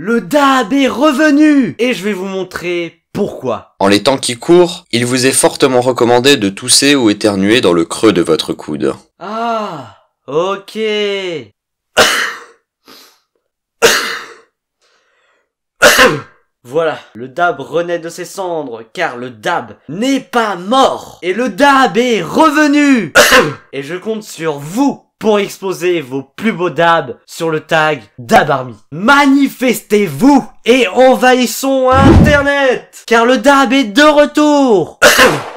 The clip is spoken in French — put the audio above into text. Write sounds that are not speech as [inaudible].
Le DAB est revenu Et je vais vous montrer pourquoi. En les temps qui courent, il vous est fortement recommandé de tousser ou éternuer dans le creux de votre coude. Ah, ok. Voilà, le dab renaît de ses cendres, car le dab n'est pas mort, et le dab est revenu Et je compte sur vous pour exposer vos plus beaux dabs sur le tag DabArmy. Manifestez-vous et envahissons Internet Car le dab est de retour [clears throat]